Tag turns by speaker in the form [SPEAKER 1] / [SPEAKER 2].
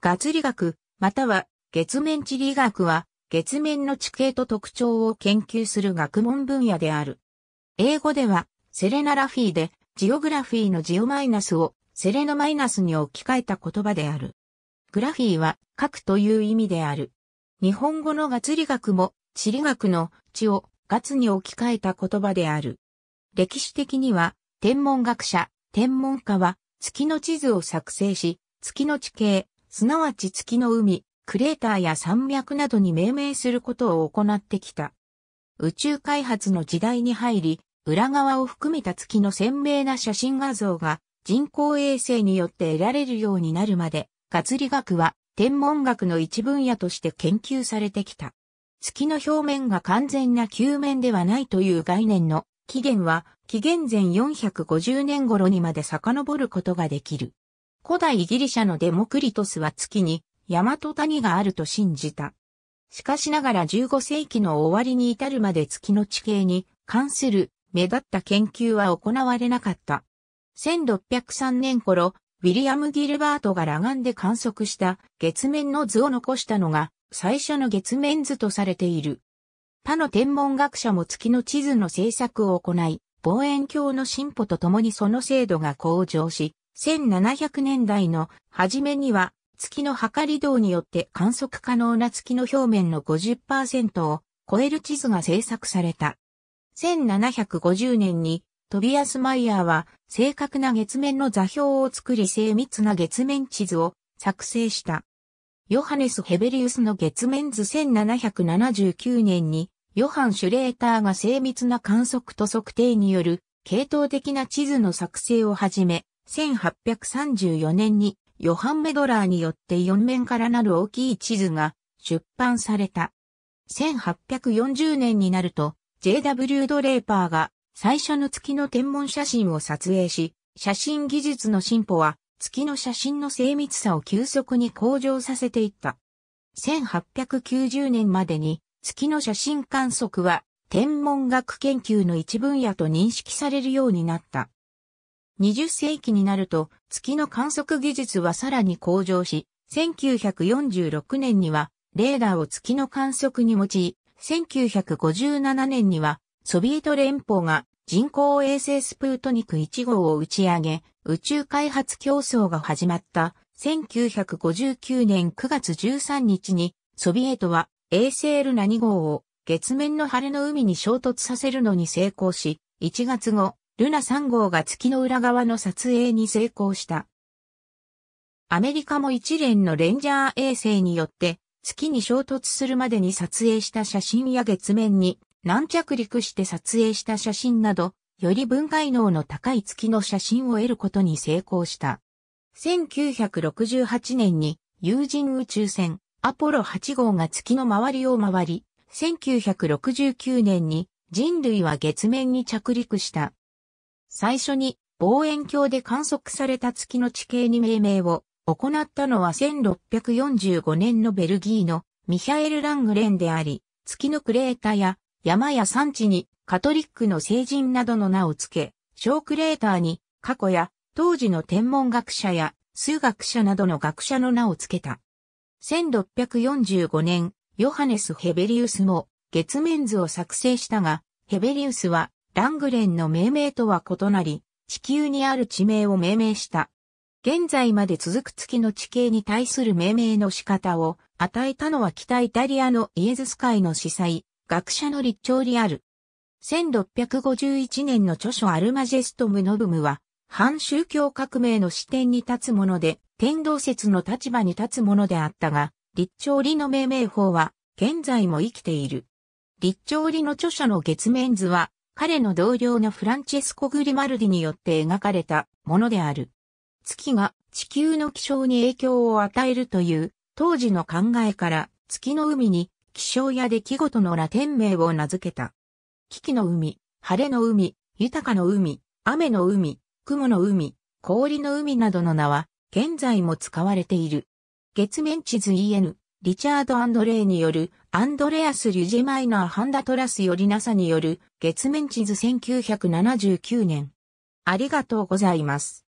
[SPEAKER 1] 月理学、または月面地理学は、月面の地形と特徴を研究する学問分野である。英語では、セレナラフィーで、ジオグラフィーのジオマイナスを、セレノマイナスに置き換えた言葉である。グラフィーは、核という意味である。日本語の月理学も、地理学の地を月に置き換えた言葉である。歴史的には、天文学者、天文家は、月の地図を作成し、月の地形、すなわち月の海、クレーターや山脈などに命名することを行ってきた。宇宙開発の時代に入り、裏側を含めた月の鮮明な写真画像が人工衛星によって得られるようになるまで、活理学は天文学の一分野として研究されてきた。月の表面が完全な球面ではないという概念の起源は紀元前450年頃にまで遡ることができる。古代ギリシャのデモクリトスは月に、大和谷があると信じた。しかしながら15世紀の終わりに至るまで月の地形に関する目立った研究は行われなかった。1603年頃、ウィリアム・ギルバートが裸眼で観測した月面の図を残したのが最初の月面図とされている。他の天文学者も月の地図の制作を行い、望遠鏡の進歩とともにその精度が向上し、1700年代の初めには月の測り道によって観測可能な月の表面の50%を超える地図が制作された。1750年にトビアス・マイヤーは正確な月面の座標を作り精密な月面地図を作成した。ヨハネス・ヘベリウスの月面図1779年にヨハン・シュレーターが精密な観測と測定による系統的な地図の作成を始め、1834年にヨハン・メドラーによって4面からなる大きい地図が出版された。1840年になると J.W. ドレーパーが最初の月の天文写真を撮影し、写真技術の進歩は月の写真の精密さを急速に向上させていった。1890年までに月の写真観測は天文学研究の一分野と認識されるようになった。20世紀になると月の観測技術はさらに向上し、1946年にはレーダーを月の観測に用い、1957年にはソビエト連邦が人工衛星スプートニク1号を打ち上げ、宇宙開発競争が始まった1959年9月13日にソビエトは衛星ルナ2号を月面の晴れの海に衝突させるのに成功し、1月後、ルナ3号が月の裏側の撮影に成功した。アメリカも一連のレンジャー衛星によって月に衝突するまでに撮影した写真や月面に軟着陸して撮影した写真など、より分解能の高い月の写真を得ることに成功した。1968年に有人宇宙船アポロ8号が月の周りを回り、1969年に人類は月面に着陸した。最初に望遠鏡で観測された月の地形に命名を行ったのは1645年のベルギーのミヒャエル・ラングレンであり、月のクレーターや山や山地にカトリックの聖人などの名を付け、小クレーターに過去や当時の天文学者や数学者などの学者の名を付けた。1645年、ヨハネス・ヘベリウスも月面図を作成したが、ヘベリウスはラングレンの命名とは異なり、地球にある地名を命名した。現在まで続く月の地形に対する命名の仕方を与えたのは北イタリアのイエズス会の司祭、学者の立長リアル。1651年の著書アルマジェストムノブムは、反宗教革命の視点に立つもので、天道説の立場に立つものであったが、立長理の命名法は、現在も生きている。立長理の著者の月面図は、彼の同僚のフランチェスコ・グリマルディによって描かれたものである。月が地球の気象に影響を与えるという当時の考えから月の海に気象や出来事のラテン名を名付けた。危機の海、晴れの海、豊かの海、雨の海、雲の海、氷の海などの名は現在も使われている。月面地図 EN リチャード・アンドレイによる、アンドレアス・リュジェマイナー・ハンダトラスよりナサによる、月面地図1979年。ありがとうございます。